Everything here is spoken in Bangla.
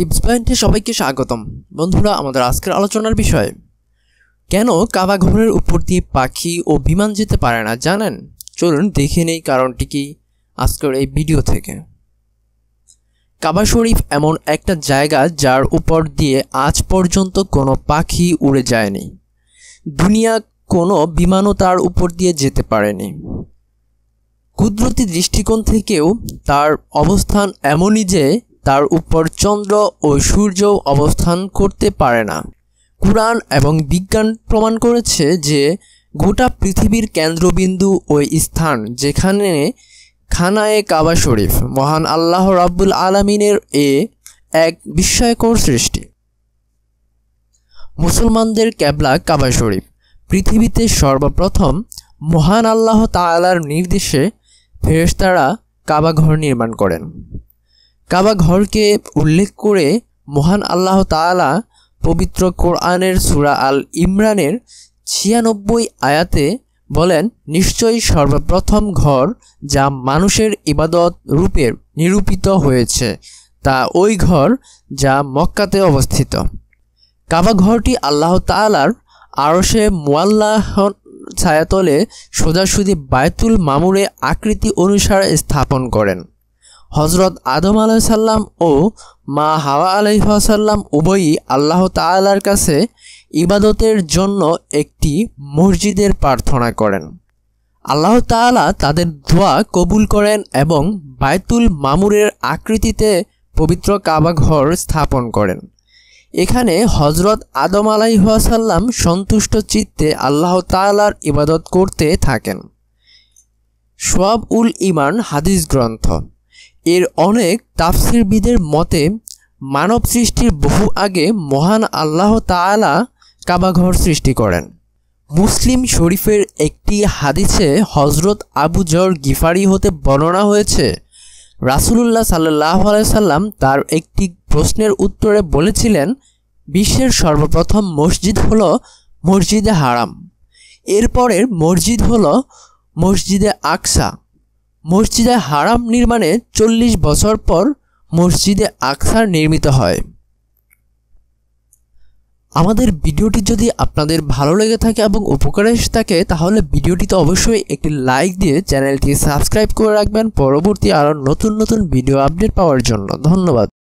টিপস পয়েন্টে সবাইকে স্বাগতম বন্ধুরা আমাদের আজকের আলোচনার বিষয় কেন কাবা ঘরের উপর দিয়ে পাখি ও বিমান যেতে পারে না জানেন চলুন দেখে নেই কারণটি কি আজকের এই ভিডিও থেকে কাবা শরীফ এমন একটা জায়গা যার উপর দিয়ে আজ পর্যন্ত কোনো পাখি উড়ে যায়নি দুনিয়া কোনো বিমানও তার উপর দিয়ে যেতে পারেনি কুদরতি দৃষ্টিকোণ থেকেও তার অবস্থান এমনই যে তার উপর চন্দ্র ও সূর্য অবস্থান করতে পারে না কুরআন এবং বিজ্ঞান প্রমাণ করেছে যে গোটা পৃথিবীর কেন্দ্রবিন্দু ওই স্থান যেখানে খানায়ে কাবা শরীফ মহান আল্লাহ রাব্বুল আলমিনের এ এক বিস্ময়কর সৃষ্টি মুসলমানদের ক্যাবলা কাবা শরীফ পৃথিবীতে সর্বপ্রথম মহান আল্লাহ তালার নির্দেশে ফেরেশতারা কাবা ঘর নির্মাণ করেন কাবা ঘরকে উল্লেখ করে মহান আল্লাহ তালা পবিত্র কোরআনের সুরা আল ইমরানের ছিয়ানব্বই আয়াতে বলেন নিশ্চয়ই সর্বপ্রথম ঘর যা মানুষের ইবাদত রূপে নিরূপিত হয়েছে তা ওই ঘর যা মক্কাতে অবস্থিত কাবা ঘরটি আল্লাহ তালার আরশে মোয়াল্লাহ ছায়াতলে সোজাসুদি বায়তুল মামুরে আকৃতি অনুসারে স্থাপন করেন হজরত আদম আলাইসাল্লাম ও মা হাওয়া আলাইসাল্লাম উভয়ই আল্লাহ তালার কাছে ইবাদতের জন্য একটি মসজিদের প্রার্থনা করেন আল্লাহ তালা তাদের ধোয়া কবুল করেন এবং বায়তুল মামুরের আকৃতিতে পবিত্র কাবাঘর স্থাপন করেন এখানে হজরত আদম আলাইসাল্লাম সন্তুষ্ট চিত্তে আল্লাহ তালার ইবাদত করতে থাকেন সব উল ইমান হাদিস গ্রন্থ এর অনেক তাফসিরবিদের মতে মানব সৃষ্টির বহু আগে মহান আল্লাহ তালা কাবাঘর সৃষ্টি করেন মুসলিম শরীফের একটি হাদিসে হজরত আবু জর গিফারি হতে বর্ণনা হয়েছে রাসুলুল্লাহ সাল্লাহ সাল্লাম তার একটি প্রশ্নের উত্তরে বলেছিলেন বিশ্বের সর্বপ্রথম মসজিদ হল মসজিদে হারাম এরপরের মসজিদ হল মসজিদে আকসা মসজিদে হারাম নির্মাণে চল্লিশ বছর পর মসজিদে আকসার নির্মিত হয় আমাদের ভিডিওটি যদি আপনাদের ভালো লেগে থাকে এবং উপকারে এসে থাকে তাহলে ভিডিওটিতে অবশ্যই একটি লাইক দিয়ে চ্যানেলটি সাবস্ক্রাইব করে রাখবেন পরবর্তী আরও নতুন নতুন ভিডিও আপডেট পাওয়ার জন্য ধন্যবাদ